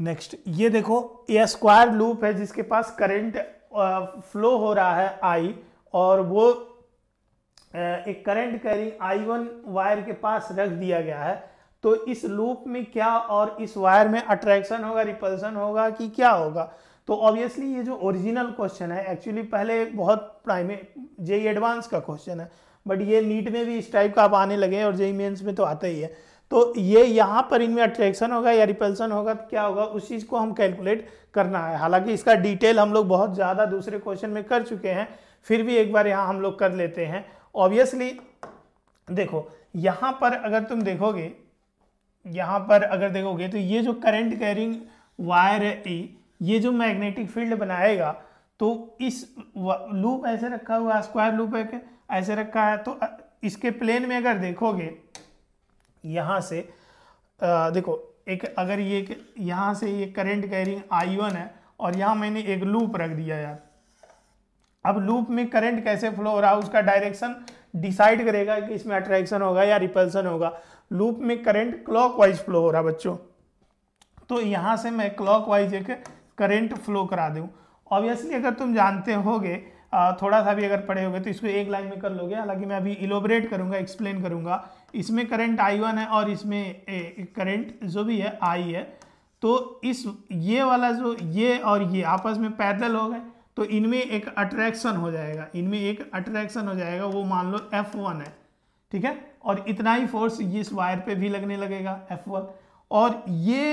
next ये देखो ये स्क्वायर लूप है जिसके पास करंट फ्लो हो रहा है आई और वो एक current carry I one wire के पास रख दिया गया है तो इस लूप में क्या और इस वायर में अट्रैक्शन होगा रिपल्सन होगा कि क्या होगा तो ऑब्वियसली ये जो ओरिजिनल क्वेश्चन है एक्चुअली पहले बहुत प्राइमे जेई एडवांस का क्वेश्चन है बट ये नीट में भी इस टाइप का आप आने लगे और जेई मेन्स में तो आता ही है तो ये यहाँ पर इनमें अट्रैक्शन होगा या रिपल्सन होगा तो क्या होगा उस चीज़ को हम कैलकुलेट करना है हालांकि इसका डिटेल हम लोग बहुत ज़्यादा दूसरे क्वेश्चन में कर चुके हैं फिर भी एक बार यहाँ हम लोग कर लेते हैं ऑब्वियसली देखो यहाँ पर अगर तुम देखोगे यहाँ पर अगर देखोगे तो ये जो करेंट कैरिंग वायर है ये जो मैग्नेटिक फील्ड बनाएगा तो इस लूप ऐसे रखा हुआ स्क्वायर लूप ऐसे रखा है तो इसके प्लेन में अगर देखोगे यहाँ से आ, देखो एक अगर ये यहाँ से ये करंट कैरिंग आई वन है और यहाँ मैंने एक लूप रख दिया यार अब लूप में करंट कैसे फ्लो हो रहा है उसका डायरेक्शन डिसाइड करेगा कि इसमें अट्रैक्शन होगा या रिपल्सन होगा लूप में करंट क्लॉकवाइज फ्लो हो रहा है बच्चों तो यहाँ से मैं क्लॉकवाइज एक करंट फ्लो करा दूँ ऑब्वियसली अगर तुम जानते होगे थोड़ा सा भी अगर पढ़े होगे तो इसको एक लाइन में कर लोगे हालांकि मैं अभी इलोबरेट करूँगा एक्सप्लेन करूँगा इसमें करंट आई वन है और इसमें करंट जो भी है आई है तो इस ये वाला जो ये और ये आपस में पैदल हो गए तो इनमें एक अट्रैक्शन हो जाएगा इनमें एक अट्रैक्शन हो जाएगा वो मान लो एफ वन है ठीक है और इतना ही फोर्स इस वायर पर भी लगने लगेगा एफ वन और ये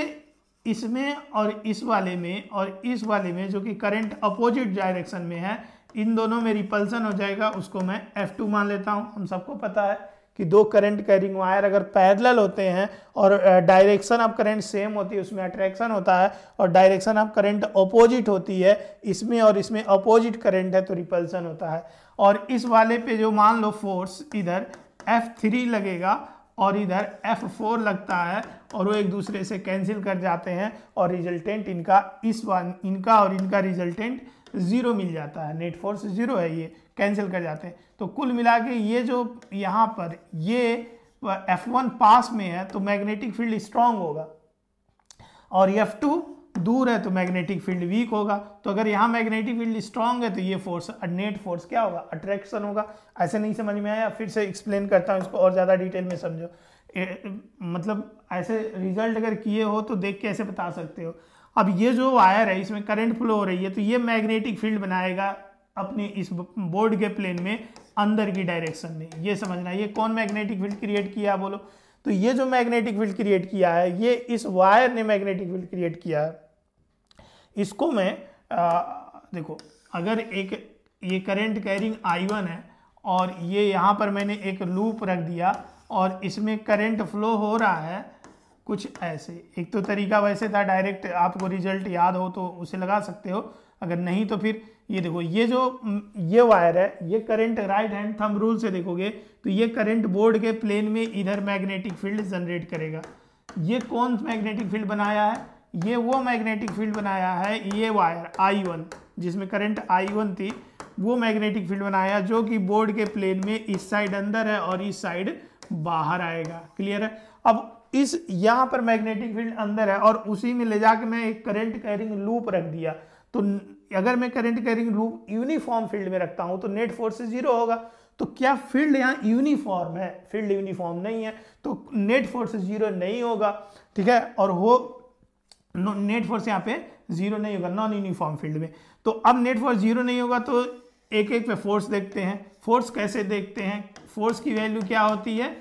इसमें और इस वाले में और इस वाले में जो कि करंट अपोजिट डायरेक्शन में है इन दोनों में रिपल्सन हो जाएगा उसको मैं F2 मान लेता हूँ हम सबको पता है कि दो करंट कैरिंग वायर अगर पैरेलल होते हैं और डायरेक्शन ऑफ करंट सेम होती है उसमें अट्रैक्शन होता है और डायरेक्शन ऑफ करंट अपोजिट होती है इसमें और इसमें अपोजिट करंट है तो रिपल्सन होता है और इस वाले पे जो मान लो फोर्स इधर F3 लगेगा और इधर F4 लगता है और वो एक दूसरे से कैंसिल कर जाते हैं और रिजल्टेंट इनका इस वन इनका और इनका रिजल्टेंट ज़ीरो मिल जाता है नेट फोर्स ज़ीरो है ये कैंसिल कर जाते हैं तो कुल मिला के ये जो यहाँ पर ये एफ वन पास में है तो मैग्नेटिक फील्ड स्ट्रांग होगा और एफ टू दूर है तो मैग्नेटिक फील्ड वीक होगा तो अगर यहाँ मैग्नेटिक फील्ड स्ट्रांग है तो ये फोर्स नेट फोर्स क्या होगा अट्रैक्शन होगा ऐसे नहीं समझ में आया फिर से एक्सप्लेन करता हूँ इसको और ज़्यादा डिटेल में समझो ए, मतलब ऐसे रिजल्ट अगर किए हो तो देख के ऐसे बता सकते हो अब ये जो वायर है इसमें करंट फ्लो हो रही है तो ये मैग्नेटिक फील्ड बनाएगा अपने इस बोर्ड के प्लेन में अंदर की डायरेक्शन में ये समझना ये कौन मैग्नेटिक फील्ड क्रिएट किया बोलो तो ये जो मैग्नेटिक फील्ड क्रिएट किया है ये इस वायर ने मैग्नेटिक फील्ड क्रिएट किया है इसको मैं आ, देखो अगर एक ये करंट कैरिंग आई वन है और ये यहाँ पर मैंने एक लूप रख दिया और इसमें करंट फ्लो हो रहा है कुछ ऐसे एक तो तरीका वैसे था डायरेक्ट आपको रिजल्ट याद हो तो उसे लगा सकते हो अगर नहीं तो फिर ये देखो ये जो ये वायर है ये current right hand thumb rule से देखोगे तो ये करंट बोर्ड के प्लेन में इधर मैग्नेटिक फील्ड जनरेट करेगा ये कौन मैग्नेटिक फील्ड बनाया है ये वो मैग्नेटिक फील्ड बनाया है ये वायर आई वन जिसमें करंट आई वन थी वो मैग्नेटिक फील्ड बनाया जो कि बोर्ड के प्लेन में इस साइड अंदर है और इस साइड बाहर आएगा क्लियर है अब इस यहां पर मैग्नेटिक फील्ड अंदर है और उसी में ले जाके मैं एक करंट कैरिंग लूप रख दिया तो अगर मैं current carrying loop uniform field में रखता हूं तो नेट फोर्स जीरो होगा तो क्या फील्ड यहाँ यूनिफॉर्म है फील्ड यूनिफॉर्म नहीं है तो नेट फोर्स जीरो नहीं होगा ठीक है और हो नेट फोर्स यहाँ पे जीरो नहीं होगा नॉन यूनिफॉर्म फील्ड में तो अब नेट फोर्स जीरो नहीं होगा तो एक एक पे फोर्स देखते हैं फोर्स कैसे देखते हैं फोर्स की वैल्यू क्या होती है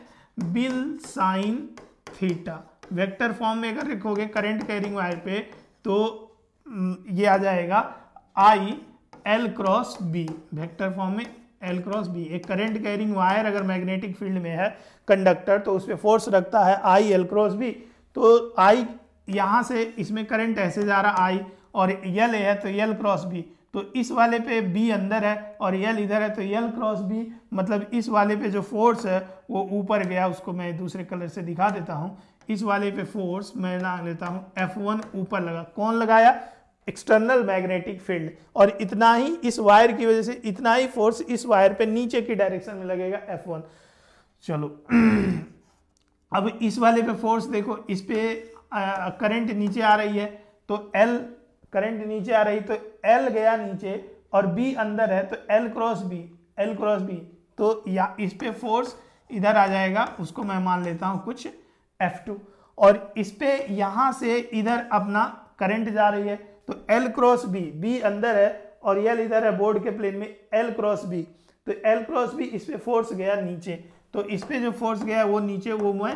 BIL sine theta vector form में अगर लिखोगे करंट कैरिंग वायर पे तो ये आ जाएगा I L cross B vector form में एल क्रॉस बी एक करंट कैरिंग वायर अगर मैग्नेटिक फील्ड में है कंडक्टर तो उस पर फोर्स रखता है आई एल क्रॉस बी तो आई यहाँ से इसमें करंट ऐसे जा रहा आई और यल है तो यल क्रॉस बी तो इस वाले पे बी अंदर है और यल इधर है तो यल क्रॉस बी मतलब इस वाले पे जो फोर्स है वो ऊपर गया उसको मैं दूसरे कलर से दिखा देता हूँ इस वाले पे फोर्स मैं ना लेता हूँ एफ वन ऊपर लगा कौन लगाया एक्सटर्नल मैग्नेटिक फील्ड और इतना ही इस वायर की वजह से इतना ही फोर्स इस वायर पे नीचे की डायरेक्शन में लगेगा एफ वन चलो अब इस वाले पे फोर्स देखो इस पे करंट नीचे आ रही है तो एल करंट नीचे आ रही तो एल गया नीचे और बी अंदर है तो L cross B L cross B तो या इस पर फोर्स इधर आ जाएगा उसको मैं मान लेता हूँ कुछ एफ टू और इस पर यहाँ से इधर अपना करंट जा रही है तो एल क्रॉस बी बी अंदर है और एल इधर है बोर्ड के प्लेन में एल क्रॉस बी तो एल क्रॉस बी इस पर फोर्स गया नीचे तो इस पर जो फोर्स गया वो नीचे वो मैं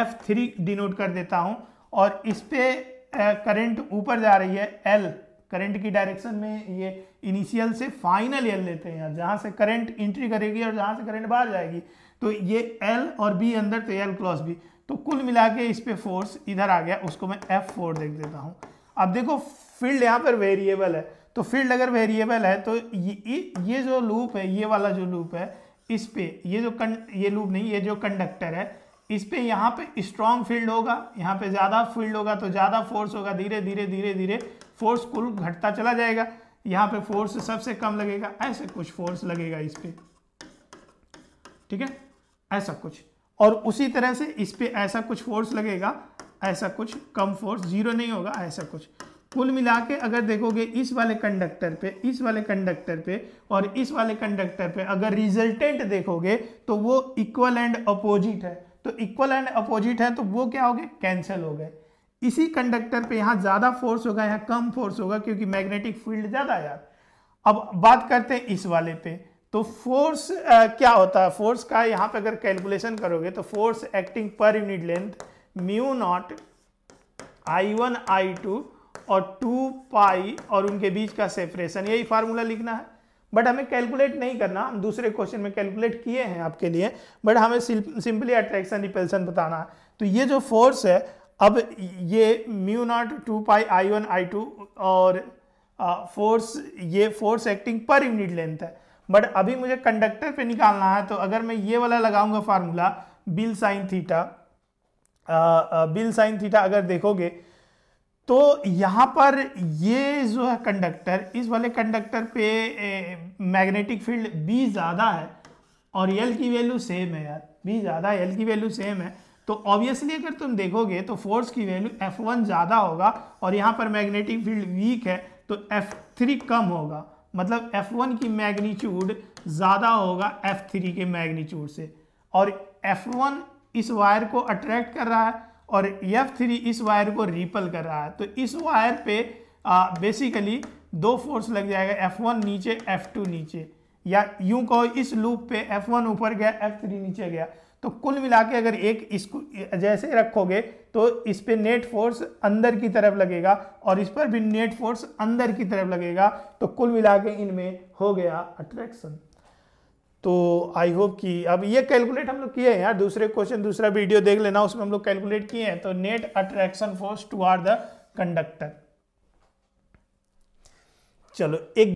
एफ थ्री डिनोट कर देता हूँ और इस पर करंट ऊपर जा रही है एल करंट की डायरेक्शन में ये इनिशियल से फाइनल एल लेते हैं यार जहाँ से करंट इंट्री करेगी और जहाँ से करंट बाहर जाएगी तो ये एल और बी अंदर तो एल क्रॉस बी तो कुल मिला के इस पर फोर्स इधर आ गया उसको मैं एफ फोर देख देता हूँ अब देखो फील्ड यहाँ पर वेरिएबल है तो फील्ड अगर वेरिएबल है तो ये ये जो लूप है ये वाला जो लूप है इस पे ये जो कं ये लूप नहीं ये जो कंडक्टर है इस पर यहाँ पे स्ट्रॉन्ग फील्ड होगा यहाँ पे ज़्यादा फील्ड होगा तो ज़्यादा फोर्स होगा धीरे धीरे धीरे धीरे फोर्स कुल घटता चला जाएगा यहाँ पे फोर्स सबसे कम लगेगा ऐसे कुछ फोर्स लगेगा इस पर ठीक है ऐसा कुछ और उसी तरह से इस पर ऐसा कुछ फोर्स लगेगा ऐसा कुछ कम फोर्स जीरो नहीं होगा ऐसा कुछ कुल मिला के अगर देखोगे इस वाले कंडक्टर पे इस वाले कंडक्टर पे और इस वाले कंडक्टर पे अगर रिजल्टेंट देखोगे तो वो इक्वल एंड अपोजिट है तो इक्वल एंड अपोजिट है तो वो क्या हो गए कैंसिल हो गए इसी कंडक्टर पे यहाँ ज़्यादा फोर्स होगा यहाँ कम फोर्स होगा क्योंकि मैग्नेटिक फील्ड ज़्यादा यार अब बात करते हैं इस वाले पे तो फोर्स क्या होता है फोर्स का यहाँ पे अगर कैलकुलेशन करोगे तो force acting per unit length mu naught I one I two और टू पाई और उनके बीच का सेपरेशन यही फार्मूला लिखना है बट हमें कैलकुलेट नहीं करना हम दूसरे क्वेश्चन में कैलकुलेट किए हैं आपके लिए बट हमें सिंपली अट्रैक्शन रिपेल्सन बताना है तो ये जो फोर्स है अब ये mu naught two pi I one I two और फोर्स ये force acting per unit length है बट अभी मुझे कंडक्टर पे निकालना है तो अगर मैं ये वाला लगाऊंगा फार्मूला बिल साइन थीटा आ, आ, बिल साइन थीटा अगर देखोगे तो यहाँ पर ये जो है कंडक्टर इस वाले कंडक्टर पे मैग्नेटिक फील्ड बी ज़्यादा है और एल की वैल्यू सेम है यार बी ज़्यादा है एल की वैल्यू सेम है तो ऑब्वियसली अगर तुम देखोगे तो फोर्स की वैल्यू एफ वन ज़्यादा होगा और यहाँ पर मैग्नेटिक फील्ड वीक है तो एफ थ्री कम होगा मतलब एफ वन की मैग्नीट्यूड ज़्यादा होगा एफ थ्री के मैग्नीट्यूड से और एफ वन इस वायर को अट्रैक्ट कर रहा है और एफ थ्री इस वायर को रिपल कर रहा है तो इस वायर पे आ, बेसिकली दो फोर्स लग जाएगा एफ वन नीचे एफ टू नीचे या यूं कहो इस लूप पे एफ वन ऊपर गया एफ थ्री नीचे गया तो कुल मिला के अगर एक इसको जैसे रखोगे तो इस पर नेट फोर्स अंदर की तरफ लगेगा और इस पर भी नेट फोर्स अंदर की तरफ लगेगा तो कुल मिला के इनमें हो गया अट्रैक्शन तो आई होप कि अब ये कैलकुलेट हम लोग किए हैं यार दूसरे क्वेश्चन दूसरा वीडियो देख लेना उसमें हम लोग कैलकुलेट किए हैं तो net attraction force toward the conductor चलो एक